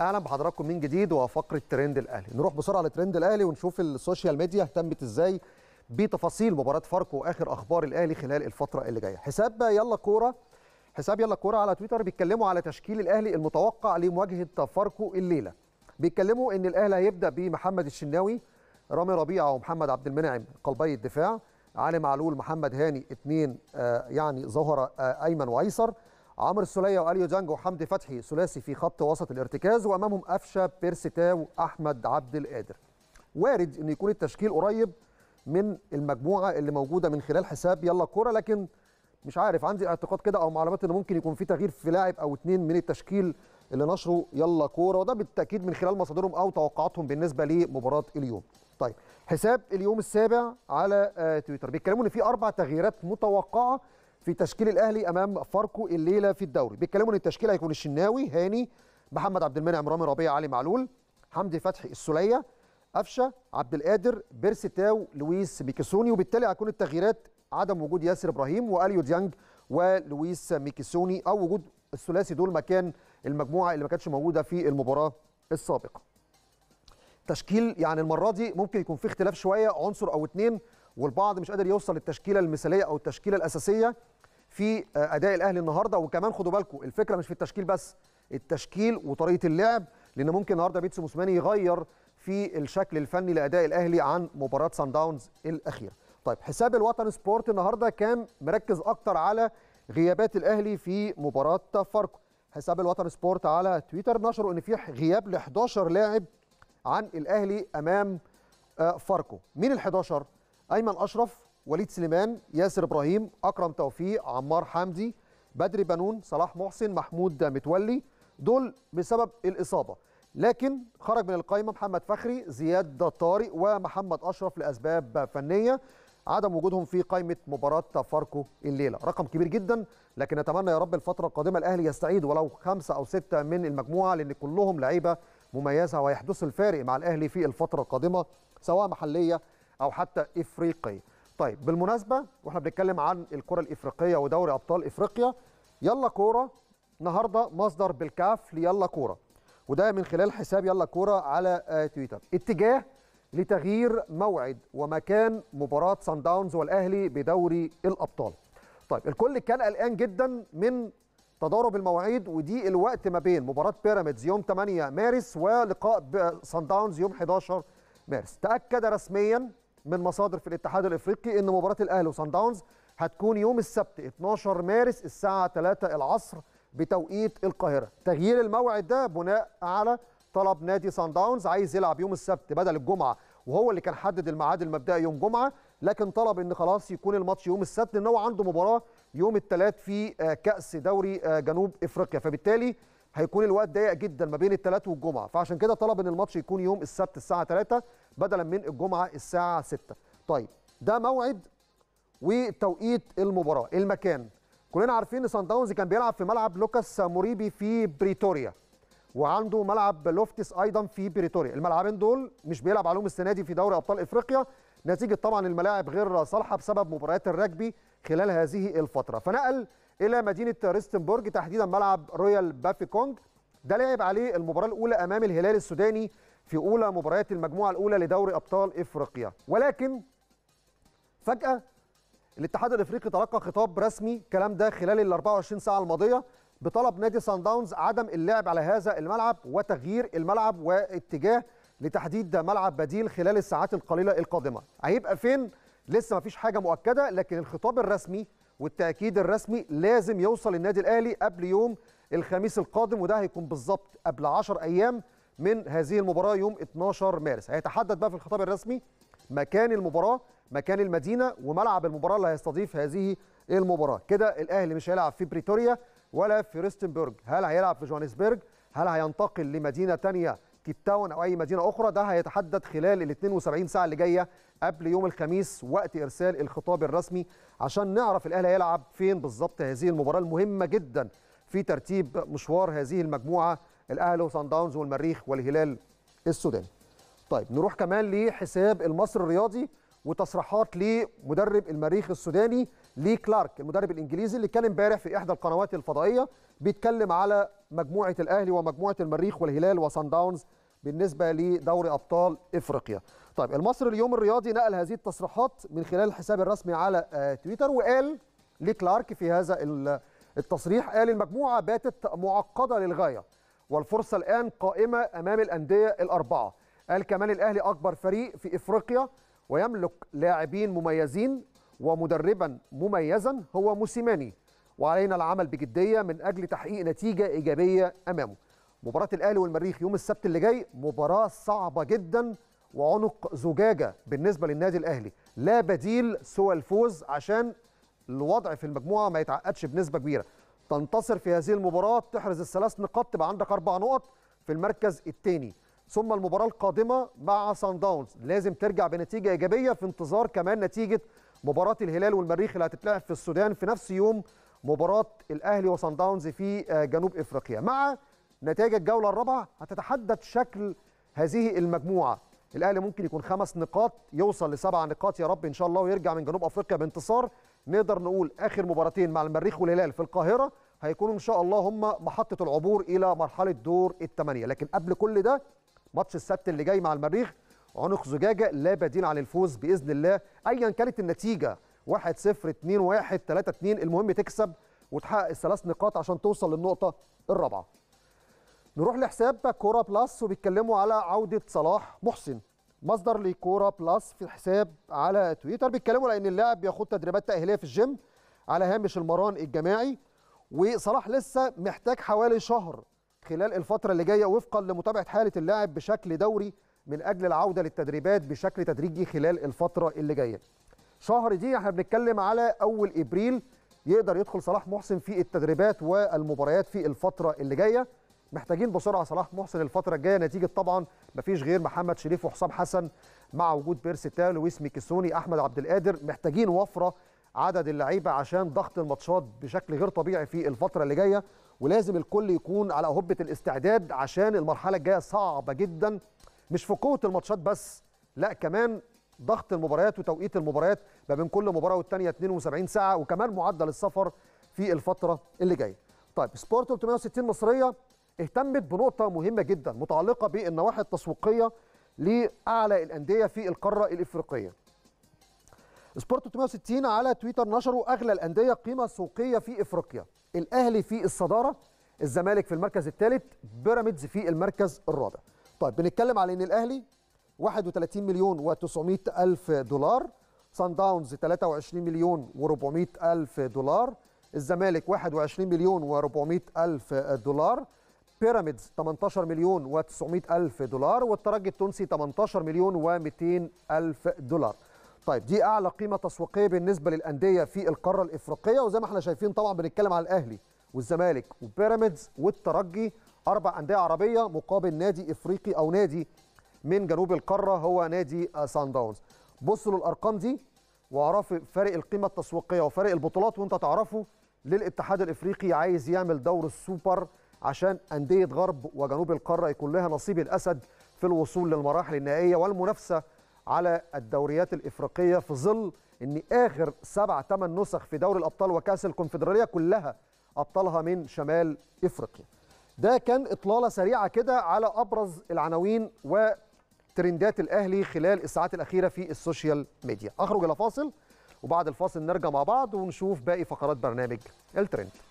اهلا بحضراتكم من جديد وفقره ترند الاهلي نروح بسرعه لترند الاهلي ونشوف السوشيال ميديا اهتمت ازاي بتفاصيل مباراه فاركو واخر اخبار الاهلي خلال الفتره اللي جايه حساب يلا كوره حساب يلا كوره على تويتر بيتكلموا على تشكيل الاهلي المتوقع لمواجهه فاركو الليله بيتكلموا ان الاهلي هيبدا بمحمد الشناوي رامي ربيعه ومحمد عبد المنعم قلبي الدفاع علي معلول محمد هاني اثنين آه، يعني ظهر آه، ايمن وايسر عمرو السليه واليو دانج وحمدي فتحي ثلاثي في خط وسط الارتكاز وامامهم قفشه بيرسيتاو احمد عبد القادر وارد ان يكون التشكيل قريب من المجموعه اللي موجوده من خلال حساب يلا كوره لكن مش عارف عندي اعتقاد كده او معلومات ان ممكن يكون في تغيير في لاعب او اتنين من التشكيل اللي نشره يلا كوره وده بالتاكيد من خلال مصادرهم او توقعاتهم بالنسبه لمباراه اليوم طيب حساب اليوم السابع على آه، تويتر بيتكلموا ان في اربع تغييرات متوقعه في تشكيل الاهلي امام فاركو الليله في الدوري بيتكلموا ان التشكيل هيكون الشناوي هاني محمد عبد المنعم رامي ربيع علي معلول حمدي فتحي السوليه قفشه عبد القادر بيرسي تاو لويس ميكيسوني وبالتالي هتكون التغييرات عدم وجود ياسر ابراهيم واليو ديانج ولويس ميكيسوني او وجود الثلاثي دول مكان المجموعه اللي ما كانتش موجوده في المباراه السابقه تشكيل يعني المره دي ممكن يكون في اختلاف شويه عنصر او اتنين والبعض مش قادر يوصل للتشكيله المثاليه او التشكيله الاساسيه في آه، اداء الاهلي النهارده وكمان خدوا بالكم الفكره مش في التشكيل بس التشكيل وطريقه اللعب لان ممكن النهارده بيتسو موسماني يغير في الشكل الفني لاداء الاهلي عن مباراه سان داونز الاخيره طيب حساب الوطن سبورت النهارده كان مركز اكتر على غيابات الاهلي في مباراه فاركو حساب الوطن سبورت على تويتر نشروا ان في غياب ل 11 لاعب عن الاهلي امام آه، فاركو مين ال 11 ايمن اشرف وليد سليمان ياسر ابراهيم اكرم توفيق عمار حمدي بدري بنون صلاح محسن محمود متولي دول بسبب الاصابه لكن خرج من القائمه محمد فخري زياد طارق ومحمد اشرف لاسباب فنيه عدم وجودهم في قائمه مباراه فاركو الليله رقم كبير جدا لكن نتمنى يا رب الفتره القادمه الاهلي يستعيد ولو خمسه او سته من المجموعه لان كلهم لعيبه مميزه ويحدث الفارق مع الاهلي في الفتره القادمه سواء محليه او حتى افريقي طيب بالمناسبه واحنا بنتكلم عن الكره الافريقيه ودوري ابطال افريقيا يلا كوره النهارده مصدر بالكاف ليلا كوره وده من خلال حساب يلا كوره على آه، تويتر اتجاه لتغيير موعد ومكان مباراه سان داونز والاهلي بدوري الابطال طيب الكل كان قلقان جدا من تضارب المواعيد ودي الوقت ما بين مباراه بيراميدز يوم 8 مارس ولقاء سان داونز يوم 11 مارس تاكد رسميا من مصادر في الاتحاد الافريقي ان مباراه الاهلي وصن داونز هتكون يوم السبت 12 مارس الساعه 3 العصر بتوقيت القاهره تغيير الموعد ده بناء على طلب نادي صن داونز عايز يلعب يوم السبت بدل الجمعه وهو اللي كان حدد الميعاد المبدئي يوم جمعه لكن طلب ان خلاص يكون الماتش يوم السبت لان هو عنده مباراه يوم الثلاث في آه، كاس دوري آه، جنوب افريقيا فبالتالي هيكون الوقت ضيق جدا ما بين الثلاث والجمعه فعشان كده طلب ان الماتش يكون يوم السبت الساعه 3 بدلا من الجمعه الساعه 6 طيب ده موعد وتوقيت المباراه المكان كلنا عارفين ان سان داونز كان بيلعب في ملعب لوكاس موريبي في بريتوريا وعنده ملعب لوفتس ايضا في بريتوريا الملعبين دول مش بيلعب عليهم السنه دي في دوري ابطال افريقيا نتيجه طبعا الملاعب غير صالحه بسبب مباريات الرجبي خلال هذه الفتره فنقل الى مدينه ريستنبورج تحديدا ملعب رويال بافيكونج ده لعب عليه المباراه الاولى امام الهلال السوداني في اولى مباريات المجموعه الاولى لدوري ابطال افريقيا ولكن فجاه الاتحاد الافريقي تلقى خطاب رسمي الكلام ده خلال ال 24 ساعه الماضيه بطلب نادي سان داونز عدم اللعب على هذا الملعب وتغيير الملعب واتجاه لتحديد ملعب بديل خلال الساعات القليله القادمه هيبقى فين لسه مفيش حاجه مؤكده لكن الخطاب الرسمي والتاكيد الرسمي لازم يوصل للنادي الاهلي قبل يوم الخميس القادم وده هيكون بالظبط قبل 10 ايام من هذه المباراه يوم 12 مارس هيتحدد بقى في الخطاب الرسمي مكان المباراه مكان المدينه وملعب المباراه اللي هيستضيف هذه المباراه كده الاهلي مش هيلعب في بريتوريا ولا في ريستنبرج هل هيلعب في جوهانسبرج هل هينتقل لمدينه ثانيه كيب تاون او اي مدينه اخرى ده هيتحدد خلال ال 72 ساعه اللي جايه قبل يوم الخميس وقت ارسال الخطاب الرسمي عشان نعرف الاهلي هيلعب فين بالظبط هذه المباراه المهمه جدا في ترتيب مشوار هذه المجموعه الاهلي وصن داونز والمريخ والهلال السوداني. طيب نروح كمان لحساب المصري الرياضي وتصريحات لمدرب المريخ السوداني لي كلارك المدرب الانجليزي اللي كان امبارح في احدى القنوات الفضائيه بيتكلم على مجموعه الاهلي ومجموعه المريخ والهلال وصن داونز بالنسبه لدوري ابطال افريقيا. طيب المصري اليوم الرياضي نقل هذه التصريحات من خلال الحساب الرسمي على آه، تويتر وقال لي كلارك في هذا التصريح قال المجموعه باتت معقده للغايه والفرصه الان قائمه امام الانديه الاربعه. قال كمان الاهلي اكبر فريق في افريقيا ويملك لاعبين مميزين ومدربا مميزا هو موسيماني وعلينا العمل بجديه من اجل تحقيق نتيجه ايجابيه امامه. مباراه الاهلي والمريخ يوم السبت اللي جاي مباراه صعبه جدا وعنق زجاجه بالنسبه للنادي الاهلي، لا بديل سوى الفوز عشان الوضع في المجموعه ما يتعقدش بنسبه كبيره. تنتصر في هذه المباراه تحرز الثلاث نقاط تبقى عندك اربع نقط في المركز الثاني. ثم المباراه القادمه مع سان داونز لازم ترجع بنتيجه ايجابيه في انتظار كمان نتيجه مباراه الهلال والمريخ اللي هتتلعب في السودان في نفس يوم مباراه الاهلي وسان داونز في آه، جنوب افريقيا مع نتائج الجوله الرابعه هتتحدد شكل هذه المجموعه الاهلي ممكن يكون خمس نقاط يوصل لسبع نقاط يا رب ان شاء الله ويرجع من جنوب افريقيا بانتصار نقدر نقول اخر مباراتين مع المريخ والهلال في القاهره هيكونوا ان شاء الله هم محطه العبور الى مرحله دور الثمانيه لكن قبل كل ده ماتش السبت اللي جاي مع المريخ عنق زجاجه لا بديل عن الفوز باذن الله ايا كانت النتيجه 1-0 2-1 3-2 المهم تكسب وتحقق الثلاث نقاط عشان توصل للنقطه الرابعه. نروح لحساب كوره بلس وبيتكلموا على عوده صلاح محسن مصدر لكوره بلس في حساب على تويتر بيتكلموا لان اللاعب بياخد تدريبات تاهيليه في الجيم على هامش المران الجماعي وصلاح لسه محتاج حوالي شهر خلال الفترة اللي جاية وفقا لمتابعة حالة اللاعب بشكل دوري من أجل العودة للتدريبات بشكل تدريجي خلال الفترة اللي جاية شهر دي احنا بنتكلم على أول إبريل يقدر يدخل صلاح محسن في التدريبات والمباريات في الفترة اللي جاية محتاجين بسرعة صلاح محسن الفترة الجاية نتيجة طبعا مفيش غير محمد شريف وحسام حسن مع وجود تال لويس ميكيسوني أحمد عبد القادر محتاجين وفرة عدد اللعيبة عشان ضغط الماتشات بشكل غير طبيعي في الفترة اللي جاية ولازم الكل يكون على هبه الاستعداد عشان المرحله الجايه صعبه جدا مش في قوه الماتشات بس لا كمان ضغط المباريات وتوقيت المباريات ما بين كل مباراه والثانيه 72 ساعه وكمان معدل السفر في الفتره اللي جايه. طيب سبورت 360 مصريه اهتمت بنقطه مهمه جدا متعلقه بالنواحي التسويقيه لاعلى الانديه في القاره الافريقيه. سبورت 360 على تويتر نشروا اغلى الانديه قيمه سوقيه في افريقيا الاهلي في الصداره الزمالك في المركز الثالث بيراميدز في المركز الرابع طيب بنتكلم على ان الاهلي 31 مليون و900 الف دولار سان داونز 23 مليون و400 الف دولار الزمالك 21 مليون و400 الف دولار بيراميدز 18 مليون و900 الف دولار والترجي التونسي 18 مليون و200 الف دولار طيب دي اعلى قيمه تسويقيه بالنسبه للانديه في القاره الافريقيه وزي ما احنا شايفين طبعا بنتكلم على الاهلي والزمالك وبيراميدز والترجي اربع انديه عربيه مقابل نادي افريقي او نادي من جنوب القاره هو نادي آه، سان داونز بصوا للارقام دي واعرفوا فرق القيمه التسويقيه وفرق البطولات وانت تعرفه للاتحاد الافريقي عايز يعمل دور السوبر عشان انديه غرب وجنوب القاره يكون لها نصيب الاسد في الوصول للمراحل النهائيه والمنافسه على الدوريات الافريقيه في ظل ان اخر سبع ثمان نسخ في دوري الابطال وكاس الكونفدراليه كلها ابطالها من شمال افريقيا. ده كان اطلاله سريعه كده على ابرز العناوين وترندات الاهلي خلال الساعات الاخيره في السوشيال ميديا. اخرج الى فاصل وبعد الفاصل نرجع مع بعض ونشوف باقي فقرات برنامج الترند.